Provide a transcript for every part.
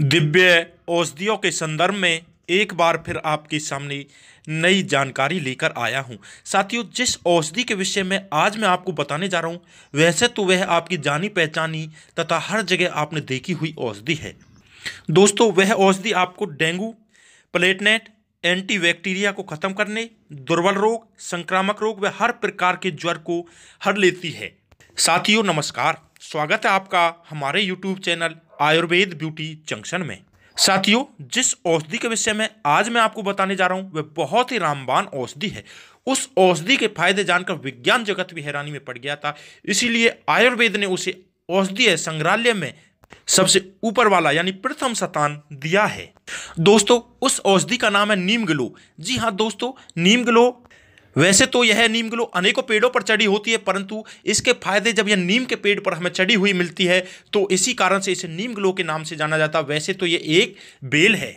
दिव्य औषधियों के संदर्भ में एक बार फिर आपके सामने नई जानकारी लेकर आया हूं साथियों जिस औषधि के विषय में आज मैं आपको बताने जा रहा हूं वैसे तो वह आपकी जानी पहचानी तथा हर जगह आपने देखी हुई औषधि है दोस्तों वह औषधि आपको डेंगू प्लेटनेट एंटीबैक्टीरिया को ख़त्म करने दुर्बल रोग संक्रामक रोग व हर प्रकार के ज्वर को हर लेती है साथियों नमस्कार स्वागत है आपका हमारे YouTube channel Ayurved beauty junction में साथियों जिस औषधि के विषय में आज मैं आपको बताने जा रहा हूं वह बहुत ही रामबान औषधि है उस औषधि के फायदे जानकर विज्ञान जगत भी हैरानी में पड़ गया था इसीलिए आयुर्वेद ने उसे औषधीय संग्रहालय में सबसे ऊपर वाला यानी प्रथम स्थान दिया है दोस्तों उस औषधि का नाम है नीम ग्लो जी हाँ दोस्तों नीम ग्लो वैसे तो यह नीम ग्लो अनेकों पेड़ों पर चढ़ी होती है परंतु इसके फायदे जब यह नीम के पेड़ पर हमें चढ़ी हुई मिलती है तो इसी कारण से इसे नीम ग्लो के नाम से जाना जाता है वैसे तो यह एक बेल है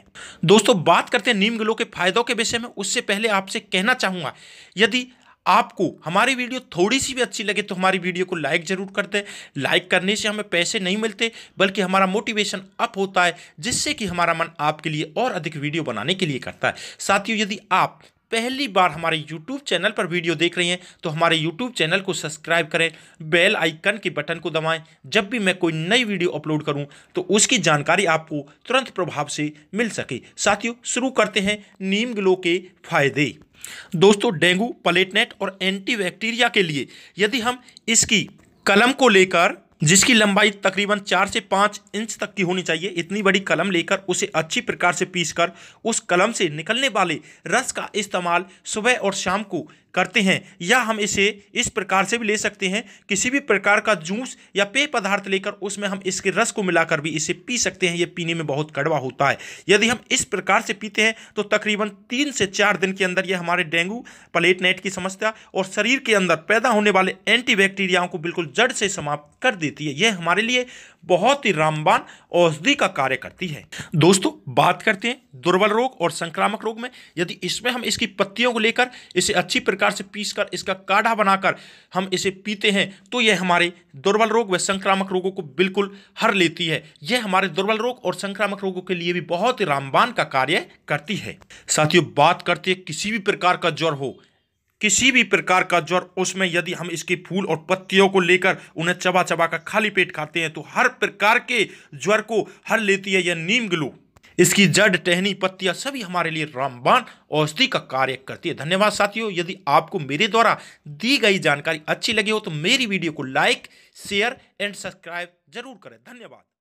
दोस्तों बात करते हैं नीम ग्लो के फायदों के विषय में उससे पहले आपसे कहना चाहूँगा यदि आपको हमारी वीडियो थोड़ी सी भी अच्छी लगे तो हमारी वीडियो को लाइक ज़रूर कर दें लाइक करने से हमें पैसे नहीं मिलते बल्कि हमारा मोटिवेशन अप होता है जिससे कि हमारा मन आपके लिए और अधिक वीडियो बनाने के लिए करता है साथियों यदि आप पहली बार हमारे YouTube चैनल पर वीडियो देख रहे हैं तो हमारे YouTube चैनल को सब्सक्राइब करें बेल आइकन के बटन को दबाएं जब भी मैं कोई नई वीडियो अपलोड करूं तो उसकी जानकारी आपको तुरंत प्रभाव से मिल सके साथियों शुरू करते हैं नीम ग्लो के फायदे दोस्तों डेंगू प्लेटनेट और एंटीबैक्टीरिया के लिए यदि हम इसकी कलम को लेकर जिसकी लंबाई तकरीबन चार से पाँच इंच तक की होनी चाहिए इतनी बड़ी कलम लेकर उसे अच्छी प्रकार से पीसकर उस कलम से निकलने वाले रस का इस्तेमाल सुबह और शाम को करते हैं या हम इसे इस प्रकार से भी ले सकते हैं किसी भी प्रकार का जूस या पेय पदार्थ लेकर उसमें हम इसके रस को मिलाकर भी इसे पी सकते हैं ये पीने में बहुत कड़वा होता है यदि हम इस प्रकार से पीते हैं तो तकरीबन तीन से चार दिन के अंदर यह हमारे डेंगू प्लेटनेट की समस्या और शरीर के अंदर पैदा होने वाले एंटीबैक्टीरियाओं को बिल्कुल जड़ से समाप्त कर दे देती है यह हमारे लिए बहुत ही रामबान औषधि का कार्य करती है दोस्तों बात करते हैं दुर्बल रोग और संक्रामक रोग में यदि इसमें हम इसकी पत्तियों को लेकर इसे अच्छी प्रकार से पीस कर इसका काढ़ा बनाकर हम इसे पीते हैं तो यह हमारे दुर्बल रोग व संक्रामक रोगों को बिल्कुल हर लेती है यह हमारे दुर्बल रोग और संक्रामक रोगों के लिए भी बहुत ही रामबान का कार्य करती है साथियों बात करते हैं किसी भी प्रकार का ज्वर हो किसी भी प्रकार का ज्वर उसमें यदि हम इसके फूल और पत्तियों को लेकर उन्हें चबा चबा कर खाली पेट खाते हैं तो हर प्रकार के ज्वर को हर लेती है यह नीम ग्लू इसकी जड़ टहनी पत्तियां सभी हमारे लिए रामबाण औषधि का कार्य करती है धन्यवाद साथियों यदि आपको मेरे द्वारा दी गई जानकारी अच्छी लगी हो तो मेरी वीडियो को लाइक शेयर एंड सब्सक्राइब जरूर करें धन्यवाद